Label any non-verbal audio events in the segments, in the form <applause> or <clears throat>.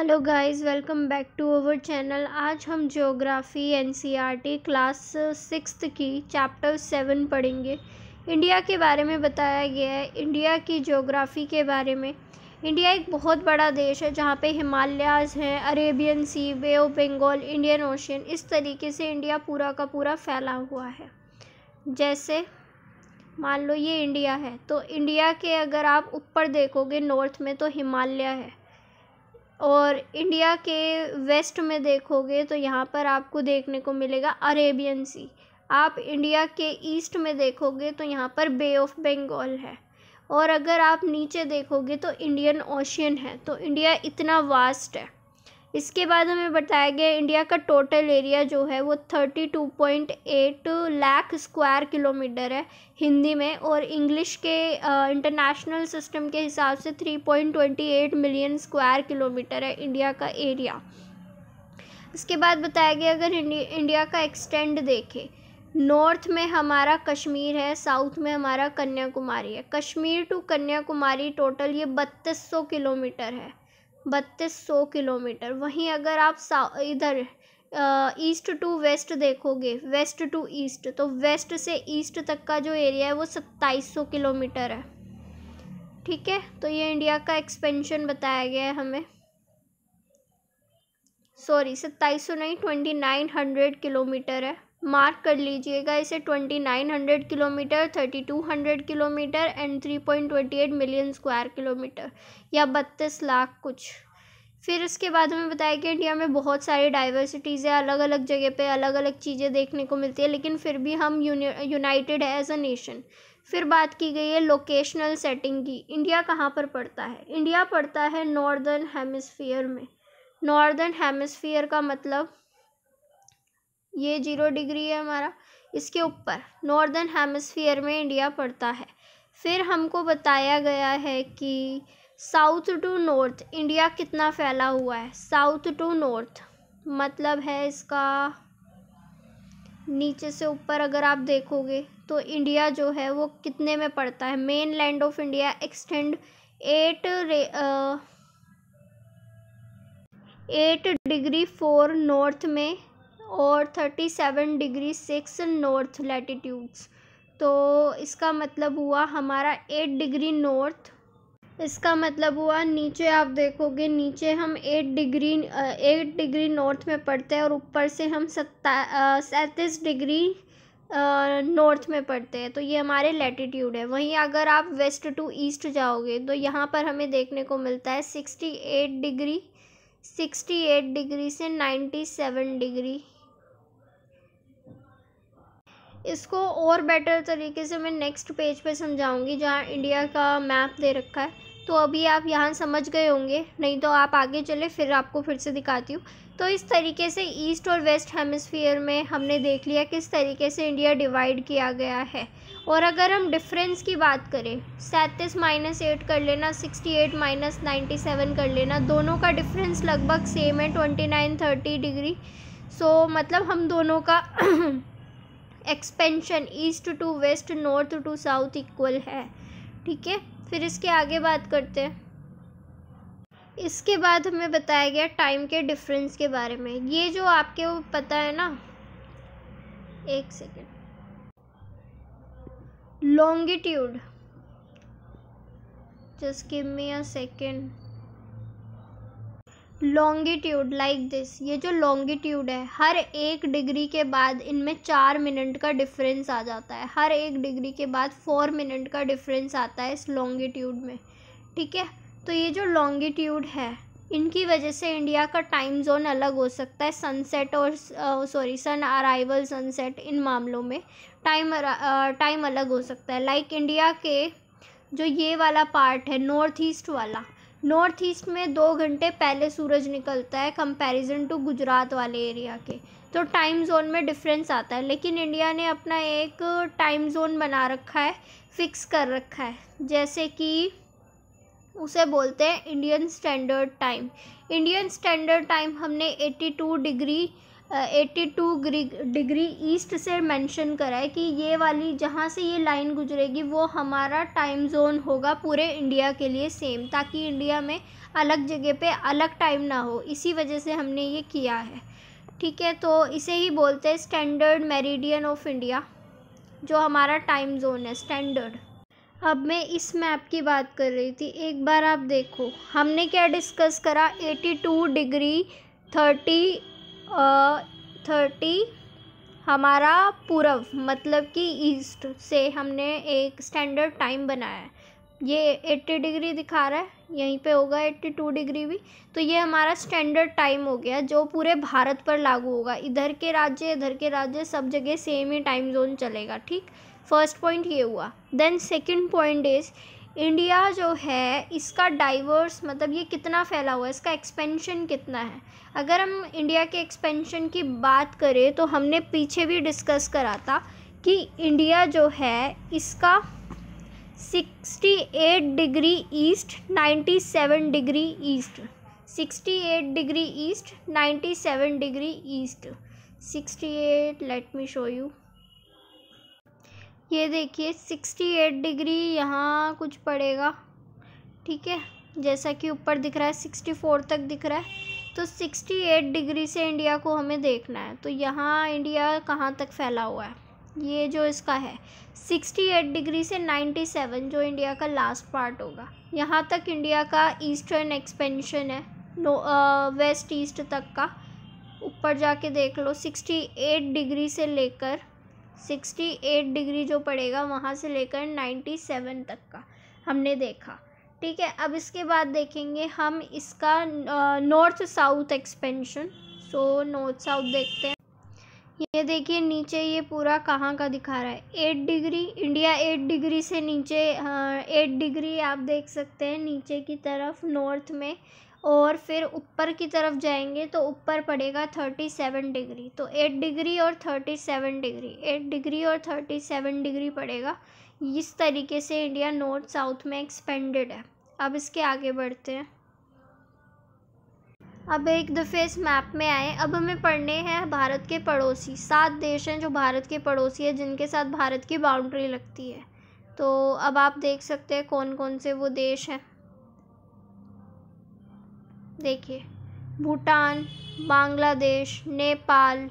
hello guys welcome back to our channel आज हम geography NCERT class six की chapter seven पढ़ेंगे India के बारे में बताया गया है इंडिया की ज्योग्राफी के बारे में इंडिया एक बहुत बड़ा देश है जहाँ पे हिमालयाज हैं Arabian Sea Bay of Bengal Indian Ocean इस तरीके से इंडिया पूरा का पूरा फैला हुआ है जैसे मान लो ये इंडिया है तो इंडिया के अगर आप ऊपर देखोगे नॉर्थ में तो हिमालय है और इंडिया के वेस्ट में देखोगे तो यहाँ पर आपको देखने को मिलेगा अरेबियन सी आप इंडिया के ईस्ट में देखोगे तो यहाँ पर बे ऑफ बंगाल है और अगर आप नीचे देखोगे तो इंडियन ओशियन है तो इंडिया इतना वास्ट है इसके बाद हमें बताया गया इंडिया का टोटल एरिया जो है वो thirty two point eight lakh square kilometre है हिंदी में और इंग्लिश के इंटरनेशनल सिस्टम के हिसाब से three point twenty eight million square kilometre है इंडिया का एरिया इसके बाद बताया गया अगर इंडिया का एक्सटेंड देखें नॉर्थ में हमारा कश्मीर है साउथ में हमारा कन्याकुमारी है कश्मीर टू कन्याकुमारी टोटल ये बत्तीस सौ किलोमीटर है बत्तीस सौ किलोमीटर वहीं अगर आप इधर ईस्ट टू वेस्ट देखोगे वेस्ट टू ईस्ट तो वेस्ट से ईस्ट तक का जो एरिया है वो सत्ताईस सौ किलोमीटर है ठीक है तो ये इंडिया का एक्सपेंशन बताया गया है हमें सॉरी सत्ताईस सौ नहीं ट्वेंटी नाइन हंड्रेड किलोमीटर है मार्क कर लीजिएगा इसे twenty nine hundred kilometre thirty two hundred kilometre and three point twenty eight million square kilometre या बत्तीस लाख कुछ फिर इसके बाद हमें बताया कि इंडिया में बहुत सारी डाइवर्सिटीज़ है अलग अलग जगह पे अलग अलग चीज़ें देखने को मिलती है लेकिन फिर भी हम यूनाइटेड है एज अ नेशन फिर बात की गई है लोकेशनल सेटिंग की इंडिया कहाँ पर पड़ता है इंडिया पड़ता है नॉर्दर्न हेमस्फियर में नॉर्दर्न हेमस्फियर का मतलब ये जीरो डिग्री है हमारा इसके ऊपर नॉर्दर्न हेमस्फीयर में इंडिया पड़ता है फिर हमको बताया गया है कि साउथ टू नॉर्थ इंडिया कितना फैला हुआ है साउथ टू नॉर्थ मतलब है इसका नीचे से ऊपर अगर आप देखोगे तो इंडिया जो है वो कितने में पड़ता है mainland of India extend at eight degree four north में और thirty seven degree six north latitudes तो इसका मतलब हुआ हमारा एट डिग्री नॉर्थ इसका मतलब हुआ नीचे आप देखोगे नीचे हम eight degree eight degree north में पढ़ते हैं और ऊपर से हम सत्ता सैंतीस डिग्री नॉर्थ में पड़ते हैं तो ये हमारे लैटिट्यूड है वहीं अगर आप वेस्ट टू ईस्ट जाओगे तो यहाँ पर हमें देखने को मिलता है sixty eight degree sixty eight degree से नाइन्टी सेवन डिग्री इसको और बेटर तरीके से मैं नेक्स्ट पेज पे समझाऊंगी जहाँ इंडिया का मैप दे रखा है तो अभी आप यहाँ समझ गए होंगे नहीं तो आप आगे चले फिर आपको फिर से दिखाती हूँ तो इस तरीके से ईस्ट और वेस्ट हेमिसफीयर में हमने देख लिया किस तरीके से इंडिया डिवाइड किया गया है और अगर हम डिफरेंस की बात करें सैंतीस माइनस एट कर लेना sixty eight minus ninety seven कर लेना दोनों का डिफरेंस लगभग सेम है twenty nine thirty degree so मतलब हम दोनों का <clears throat> expansion east to west north to south equal है ठीक है फिर इसके आगे बात करते हैं इसके बाद हमें बताया गया टाइम के डिफरेंस के बारे में ये जो आपके वो पता है ना एक second longitude just give me a second longitude like this ये जो लॉन्गिट्यूड है हर एक डिग्री के बाद इनमें चार मिनट का डिफरेंस आ जाता है हर एक डिग्री के बाद फोर मिनट का डिफरेंस आता है इस लॉन्गिट्यूड में ठीक है तो ये जो लॉन्गिट्यूड है इनकी वजह से इंडिया का टाइम जोन अलग हो सकता है सनसेट और सॉरी सन अराइवल सनसेट इन मामलों में टाइम टाइम अलग हो सकता है लाइक like इंडिया के जो ये वाला पार्ट है नॉर्थ ईस्ट वाला नॉर्थ ईस्ट में दो घंटे पहले सूरज निकलता है कंपैरिजन टू गुजरात वाले एरिया के तो टाइम जोन में डिफरेंस आता है लेकिन इंडिया ने अपना एक टाइम जोन बना रखा है फिक्स कर रखा है जैसे कि उसे बोलते हैं Indian standard time Indian standard time हमने 82 degree eighty two degree east से मेंशन करा है कि ये वाली जहाँ से ये लाइन गुजरेगी वो हमारा टाइम जोन होगा पूरे इंडिया के लिए सेम ताकि इंडिया में अलग जगह पे अलग टाइम ना हो इसी वजह से हमने ये किया है ठीक है तो इसे ही बोलते हैं स्टैंडर्ड मेरिडियन ऑफ इंडिया जो हमारा टाइम जोन है स्टैंडर्ड अब मैं इस मैप की बात कर रही थी एक बार आप देखो हमने क्या डिस्कस करा 82 डिग्री थर्टी थर्टी हमारा पूर्व मतलब कि ईस्ट से हमने एक स्टैंडर्ड टाइम बनाया है ये एट्टी डिग्री दिखा रहा है यहीं पे होगा एट्टी टू डिग्री भी तो ये हमारा स्टैंडर्ड टाइम हो गया जो पूरे भारत पर लागू होगा इधर के राज्य इधर के राज्य सब जगह सेम ही टाइम जोन चलेगा ठीक फर्स्ट पॉइंट ये हुआ then second point is India जो है इसका डाइवर्स मतलब ये कितना फैला हुआ है इसका एक्सपेंशन कितना है अगर हम इंडिया के एक्सपेंशन की बात करें तो हमने पीछे भी डिस्कस करा था कि इंडिया जो है इसका 68 degree east 97 degree east 68 degree east 97 degree east 68 let me show you ये देखिए सिक्सटी एट डिग्री यहाँ कुछ पड़ेगा ठीक है जैसा कि ऊपर दिख रहा है सिक्सटी फोर तक दिख रहा है तो सिक्सटी एट डिग्री से इंडिया को हमें देखना है तो यहाँ इंडिया कहाँ तक फैला हुआ है ये जो इसका है सिक्सटी एट डिग्री से नाइन्टी सेवन जो इंडिया का लास्ट पार्ट होगा यहाँ तक इंडिया का ईस्टर्न एक्सपेंशन है नो वेस्ट ईस्ट तक का ऊपर जाके देख लो सिक्सटी एट डिग्री से लेकर सिक्सटी एट डिग्री जो पड़ेगा वहाँ से लेकर नाइन्टी सेवन तक का हमने देखा ठीक है अब इसके बाद देखेंगे हम इसका north south expansion so north south देखते हैं ये देखिए नीचे ये पूरा कहाँ का दिखा रहा है eight degree India eight degree से नीचे एट डिग्री आप देख सकते हैं नीचे की तरफ नॉर्थ में और फिर ऊपर की तरफ जाएंगे तो ऊपर पड़ेगा थर्टी सेवन डिग्री तो एट डिग्री और thirty seven degree eight degree और थर्टी सेवन डिग्री पड़ेगा इस तरीके से इंडिया नॉर्थ साउथ में एक्सपेंडेड है अब इसके आगे बढ़ते हैं अब एक दफ़े इस मैप में आए अब हमें पढ़ने हैं भारत के पड़ोसी सात देश हैं जो भारत के पड़ोसी हैं जिनके साथ भारत की बाउंड्री लगती है तो अब आप देख सकते हैं कौन कौन से वो देश हैं देखिए भूटान बांग्लादेश नेपाल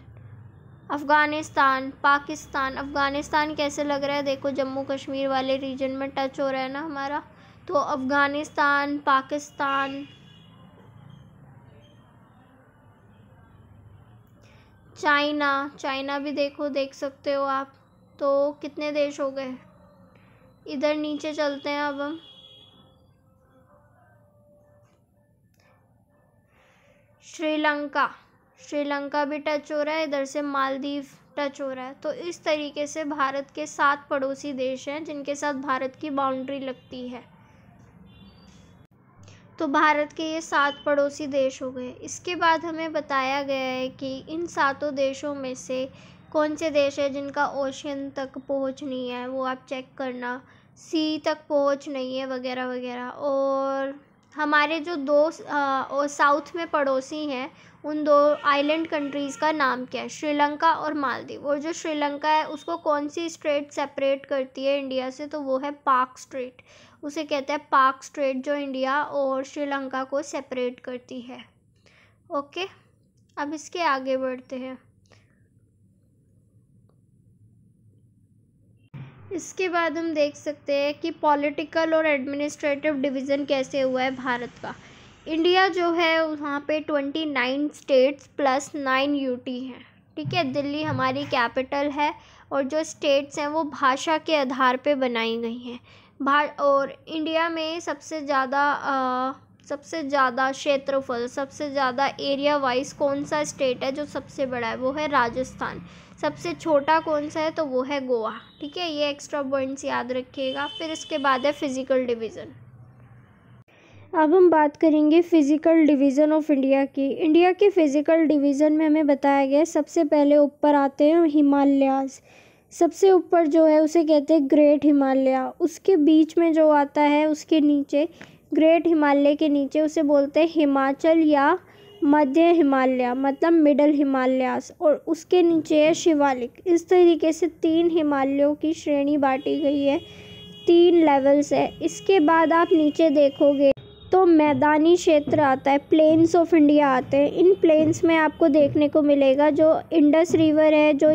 अफ़गानिस्तान पाकिस्तान अफ़गानिस्तान कैसे लग रहा है देखो जम्मू कश्मीर वाले रीजन में टच हो रहा है ना हमारा तो अफ़गानिस्तान पाकिस्तान चाइना चाइना भी देखो देख सकते हो आप तो कितने देश हो गए इधर नीचे चलते हैं अब हम श्रीलंका श्रीलंका भी टच हो रहा है इधर से मालदीव टच हो रहा है तो इस तरीके से भारत के सात पड़ोसी देश हैं जिनके साथ भारत की बाउंड्री लगती है तो भारत के ये सात पड़ोसी देश हो गए इसके बाद हमें बताया गया है कि इन सातों देशों में से कौन से देश है जिनका ओशन तक पहुँच नहीं है वो आप चेक करना सी तक पहुँच नहीं है वगैरह वगैरह और हमारे जो दो साउथ में पड़ोसी हैं उन दो आइलैंड कंट्रीज़ का नाम क्या है श्रीलंका और मालदीव और जो श्रीलंका है उसको कौन सी स्ट्रेट सेपरेट करती है इंडिया से तो वो है पाक स्ट्रेट उसे कहते हैं पाक स्ट्रेट जो इंडिया और श्रीलंका को सेपरेट करती है ओके अब इसके आगे बढ़ते हैं इसके बाद हम देख सकते हैं कि पॉलिटिकल और एडमिनिस्ट्रेटिव डिवीज़न कैसे हुआ है भारत का इंडिया जो है वहाँ पे twenty nine states plus nine UT हैं ठीक है दिल्ली हमारी कैपिटल है और जो स्टेट्स हैं वो भाषा के आधार पे बनाई गई हैं भा और इंडिया में सबसे ज़्यादा सबसे ज़्यादा क्षेत्रफल सबसे ज़्यादा एरिया वाइज कौन सा स्टेट है जो सबसे बड़ा है वो है राजस्थान सबसे छोटा कौन सा है तो वो है गोवा ठीक है ये एक्स्ट्रा पॉइंट्स याद रखिएगा फिर इसके बाद है फिज़िकल डिवीज़न अब हम बात करेंगे फ़िज़िकल डिवीज़न ऑफ इंडिया की इंडिया के फ़िज़िकल डिवीज़न में हमें बताया गया सबसे पहले ऊपर आते हैं हिमालयाज़ सबसे ऊपर जो है उसे कहते हैं ग्रेट हिमालय उसके बीच में जो आता है उसके नीचे ग्रेट हिमालय के नीचे उसे बोलते हैं हिमाचल या मध्य हिमालय मतलब मिडल हिमालयास और उसके नीचे है शिवालिक इस तरीके से तीन हिमालयों की श्रेणी बांटी गई है तीन लेवल्स है इसके बाद आप नीचे देखोगे तो मैदानी क्षेत्र आता है प्लेन्स ऑफ इंडिया आते हैं इन प्लेन्स में आपको देखने को मिलेगा जो इंडस रिवर है जो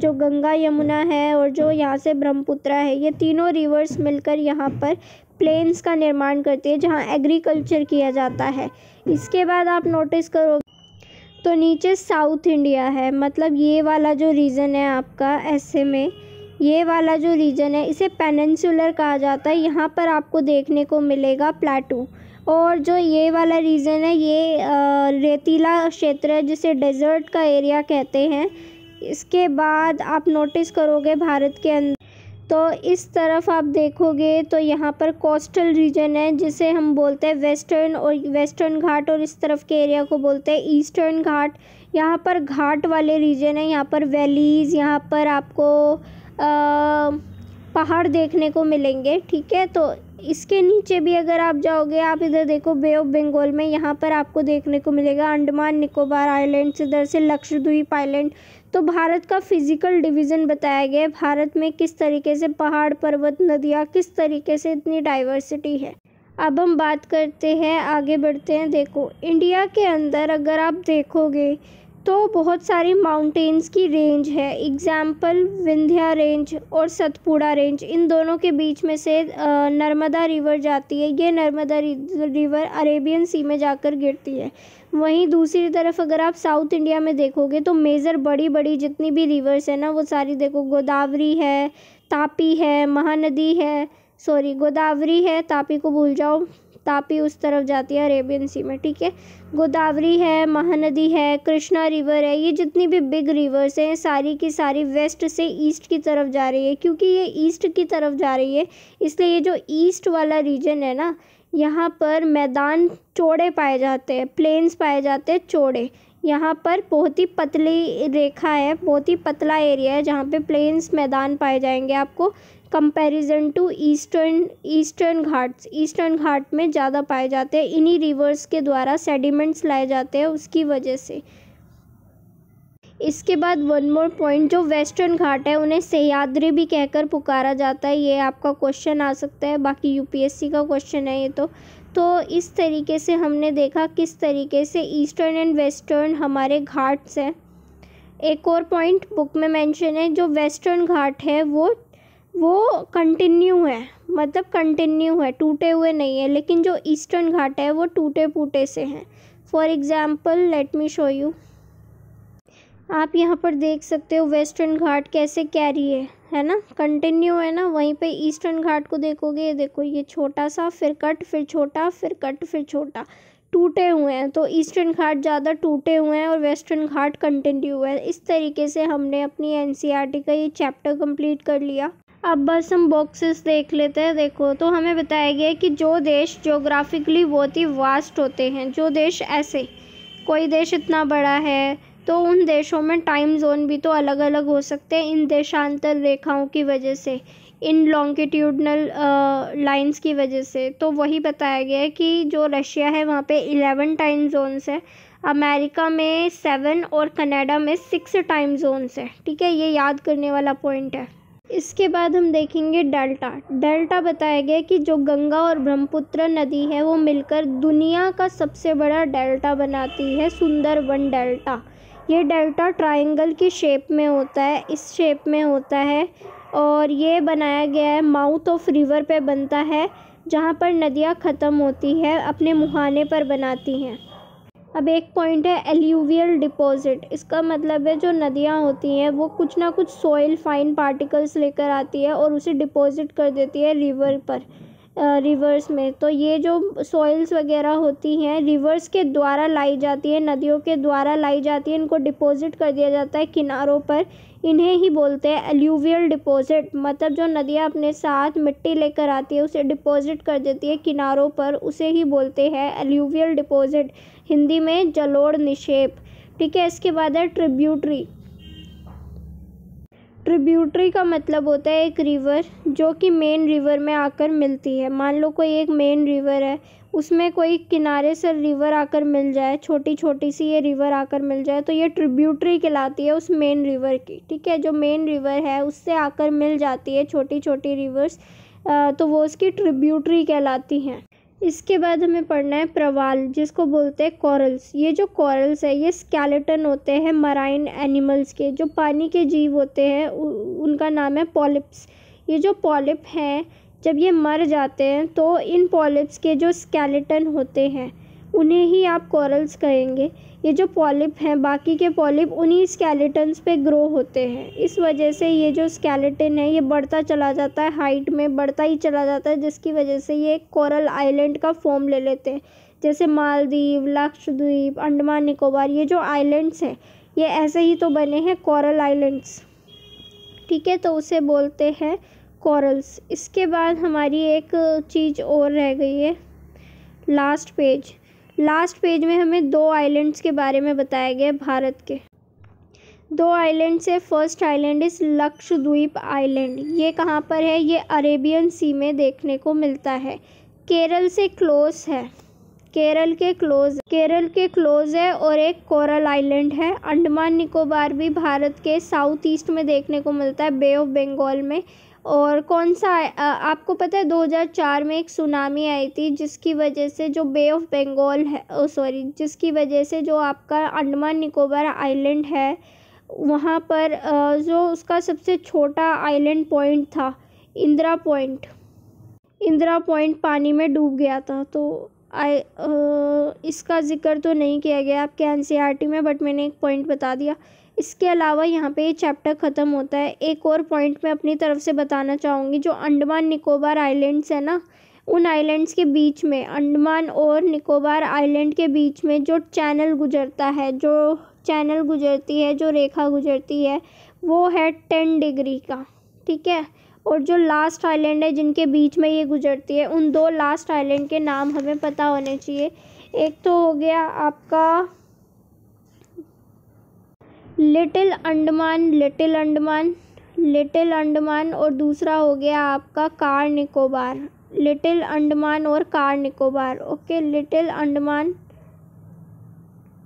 जो गंगा यमुना है और जो यहाँ से ब्रह्मपुत्रा है ये तीनों रिवर्स मिलकर यहाँ पर प्लेन्स का निर्माण करती है जहाँ एग्रीकल्चर किया जाता है इसके बाद आप नोटिस करोगे तो नीचे साउथ इंडिया है मतलब ये वाला जो रीज़न है आपका ऐसे में ये वाला जो रीजन है इसे पेनेंसुलर कहा जाता है यहाँ पर आपको देखने को मिलेगा प्लाटू और जो ये वाला रीजन है ये रेतीला क्षेत्र है जिसे डेजर्ट का एरिया कहते हैं इसके बाद आप नोटिस करोगे भारत के अंदर तो इस तरफ आप देखोगे तो यहाँ पर कोस्टल रीजन है जिसे हम बोलते हैं वेस्टर्न और वेस्टर्न घाट और इस तरफ के एरिया को बोलते हैं ईस्टर्न घाट यहाँ पर घाट वाले रीजन है यहाँ पर वैलीज़ यहाँ पर आपको पहाड़ देखने को मिलेंगे ठीक है तो इसके नीचे भी अगर आप जाओगे आप इधर देखो बे ऑफ बंगाल में यहाँ पर आपको देखने को मिलेगा अंडमान निकोबार आइलैंड इधर से लक्षद्वीप आइलैंड तो भारत का फिजिकल डिवीज़न बताया गया है भारत में किस तरीके से पहाड़ पर्वत नदियाँ किस तरीके से इतनी डाइवर्सिटी है अब हम बात करते हैं आगे बढ़ते हैं देखो इंडिया के अंदर अगर आप देखोगे तो बहुत सारी माउंटेन्स की रेंज है एग्ज़ाम्पल विंध्या रेंज और सतपुड़ा रेंज इन दोनों के बीच में से नर्मदा रिवर जाती है ये नर्मदा रिवर अरेबियन सी में जाकर गिरती है वहीं दूसरी तरफ अगर आप साउथ इंडिया में देखोगे तो मेज़र बड़ी बड़ी जितनी भी रिवर्स है ना वो सारी देखो गोदावरी है तापी है महानदी है सॉरी गोदावरी है तापी को भूल जाओ तापी उस तरफ जाती है अरेबियन सी में ठीक है गोदावरी है महानदी है कृष्णा रिवर है ये जितनी भी बिग रिवर्स हैं सारी की सारी वेस्ट से ईस्ट की तरफ जा रही है क्योंकि ये ईस्ट की तरफ जा रही है इसलिए ये जो ईस्ट वाला रीजन है ना यहाँ पर मैदान चौड़े पाए जाते हैं प्लेन्स पाए जाते हैं चौड़े यहाँ पर बहुत ही पतली रेखा है बहुत ही पतला एरिया है जहाँ पे प्लेन्स मैदान पाए जाएंगे आपको comparison to Eastern Eastern Ghats Eastern Ghat में ज़्यादा पाए जाते हैं इन्हीं रिवर्स के द्वारा सेडिमेंट्स लाए जाते हैं उसकी वजह से इसके बाद वन मोर पॉइंट जो वेस्टर्न घाट है उन्हें सहयाद्री भी कहकर पुकारा जाता है ये आपका क्वेश्चन आ सकता है बाकी यूपीएससी का क्वेश्चन है ये तो तो इस तरीके से हमने देखा किस तरीके से ईस्टर्न एंड वेस्टर्न हमारे घाट्स हैं एक और पॉइंट बुक में मेंशन है जो वेस्टर्न घाट है वो वो कंटिन्यू है मतलब कंटिन्यू है टूटे हुए नहीं है लेकिन जो ईस्टर्न घाट है वो टूटे फूटे से हैं for example let me show you आप यहाँ पर देख सकते हो वेस्टर्न घाट कैसे कैरी है है ना कंटिन्यू है ना वहीं पे ईस्टर्न घाट को देखोगे ये देखो ये छोटा सा फिर कट फिर छोटा फिर कट फिर छोटा टूटे हुए हैं तो ईस्टर्न घाट ज़्यादा टूटे हुए हैं और वेस्टर्न घाट कंटिन्यू है इस तरीके से हमने अपनी एन e का ये चैप्टर कंप्लीट कर लिया अब बस हम बॉक्सेस देख लेते हैं देखो तो हमें बताया गया कि जो देश जोग्राफिकली बहुत ही वास्ट होते हैं जो देश ऐसे कोई देश इतना बड़ा है तो उन देशों में टाइम जोन भी तो अलग अलग हो सकते हैं इन देशांतर रेखाओं की वजह से इन लॉन्गिट्यूडनल लाइंस की वजह से तो वही बताया गया है कि जो रशिया है वहाँ पे इलेवन टाइम जोन्स है अमेरिका में सेवन और कनाडा में सिक्स टाइम जोन्स है ठीक है ये याद करने वाला पॉइंट है इसके बाद हम देखेंगे डेल्टा डेल्टा बताया गया कि जो गंगा और ब्रह्मपुत्र नदी है वो मिलकर दुनिया का सबसे बड़ा डेल्टा बनाती है सुंदरवन डेल्टा ये डेल्टा ट्रायंगल की शेप में होता है इस शेप में होता है और ये बनाया गया है माउथ ऑफ रिवर पे बनता है जहाँ पर नदियाँ ख़त्म होती है अपने मुहाने पर बनाती हैं अब एक पॉइंट है एल्यूवियल डिपॉज़िट इसका मतलब है जो नदियाँ होती हैं वो कुछ ना कुछ सॉइल फाइन पार्टिकल्स लेकर आती है और उसे डिपॉज़िट कर देती है रिवर पर रिवर्स में तो ये जो सॉइल्स वगैरह होती हैं रिवर्स के द्वारा लाई जाती है नदियों के द्वारा लाई जाती है इनको डिपॉज़िट कर दिया जाता है किनारों पर इन्हें ही बोलते हैं एल्यूवियल डिपॉज़िट मतलब जो नदियाँ अपने साथ मिट्टी लेकर आती है उसे डिपॉज़िट कर देती है किनारों पर उसे ही बोलते हैं एल्यूवियल डिपॉज़िट हिंदी में जलोढ़ निक्षेप ठीक है इसके बाद है ट्रिब्यूटरी ट्रिब्यूटरी का मतलब होता है एक रिवर जो कि मेन रिवर में आकर मिलती है मान लो कोई एक मेन रिवर है उसमें कोई किनारे से रिवर आकर मिल जाए छोटी छोटी सी ये रिवर आकर मिल जाए तो ये ट्रिब्यूटरी कहलाती है उस मेन रिवर की ठीक है जो मेन रिवर है उससे आकर मिल जाती है छोटी छोटी रिवर्स तो वो उसकी ट्रिब्यूटरी कहलाती हैं इसके बाद हमें पढ़ना है प्रवाल जिसको बोलते हैं कॉरल्स ये जो कॉरल्स है ये स्केलेटन होते हैं मराइन एनिमल्स के जो पानी के जीव होते हैं उनका नाम है पॉलिप्स ये जो पॉलिप हैं जब ये मर जाते हैं तो इन पॉलिप्स के जो स्केलेटन होते हैं उन्हें ही आप कॉरल्स कहेंगे ये जो पॉलिप हैं बाकी के पॉलिप उन्हीं स्केलेटन्स पे ग्रो होते हैं इस वजह से ये जो स्केलेटन है ये बढ़ता चला जाता है हाइट में बढ़ता ही चला जाता है जिसकी वजह से ये कोरल आइलैंड का फॉर्म ले लेते हैं जैसे मालदीव लक्षद्वीप अंडमान निकोबार ये जो आइलैंड्स हैं ये ऐसे ही तो बने हैं कोरल आइलैंड्स ठीक है तो उसे बोलते हैं कॉरल्स इसके बाद हमारी एक चीज़ और रह गई है लास्ट पेज लास्ट पेज में हमें दो आइलैंड्स के बारे में बताया गया भारत के दो आइलैंड्स है फर्स्ट आइलैंड इस लक्षद्वीप आइलैंड ये कहाँ पर है ये अरेबियन सी में देखने को मिलता है केरल से क्लोज है केरल के क्लोज केरल के क्लोज है और एक कोरल आइलैंड है अंडमान निकोबार भी भारत के साउथ ईस्ट में देखने को मिलता है बे ऑफ बंगाल में और कौन सा आपको पता है 2004 में एक सुनामी आई थी जिसकी वजह से जो बे ऑफ बंगाल है सॉरी जिसकी वजह से जो आपका अंडमान निकोबार आइलैंड है वहाँ पर जो उसका सबसे छोटा आइलैंड पॉइंट था इंदिरा पॉइंट इंदिरा पॉइंट पानी में डूब गया था तो आई इसका ज़िक्र तो नहीं किया गया आपके एन में बट मैंने एक पॉइंट बता दिया इसके अलावा यहाँ पे ये चैप्टर ख़त्म होता है एक और पॉइंट मैं अपनी तरफ से बताना चाहूँगी जो अंडमान निकोबार आइलैंड्स है ना उन आइलैंड्स के बीच में अंडमान और निकोबार आइलैंड के बीच में जो चैनल गुजरता है जो चैनल गुजरती है जो रेखा गुजरती है वो है टेन डिग्री का ठीक है और जो लास्ट आइलैंड है जिनके बीच में ये गुजरती है उन दो लास्ट आइलैंड के नाम हमें पता होने चाहिए एक तो हो गया आपका little Andaman little Andaman little Andaman और दूसरा हो गया आपका कार निकोबार लिटिल अंडमान और Car Nicobar okay Little Andaman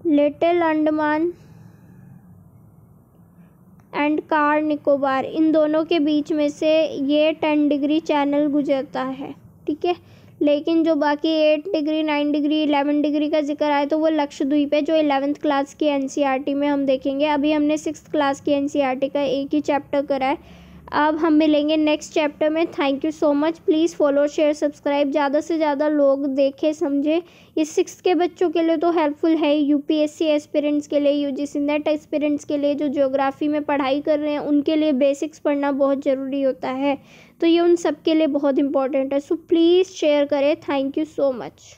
little Andaman and Car Nicobar इन दोनों के बीच में से ये टेन डिग्री चैनल गुजरता है ठीक है लेकिन जो बाकी eight degree nine degree eleven degree का जिक्र आए तो वो लक्षद्वीप है जो इलेवंथ क्लास की एन e में हम देखेंगे अभी हमने सिक्स क्लास की एन e का एक ही चैप्टर करा है अब हम मिलेंगे नेक्स्ट चैप्टर में thank you so much please follow share subscribe ज़्यादा से ज़्यादा लोग देखें समझें ये सिक्स के बच्चों के लिए तो हेल्पफुल है यूपीएससी एस्पिरेंट्स के लिए यूजीसी नेट एस्पिरेंट्स के लिए जो ज्योग्राफी में पढ़ाई कर रहे हैं उनके लिए बेसिक्स पढ़ना बहुत ज़रूरी होता है तो ये उन सब के लिए बहुत इंपॉर्टेंट है सो प्लीज़ शेयर करें थैंक यू सो मच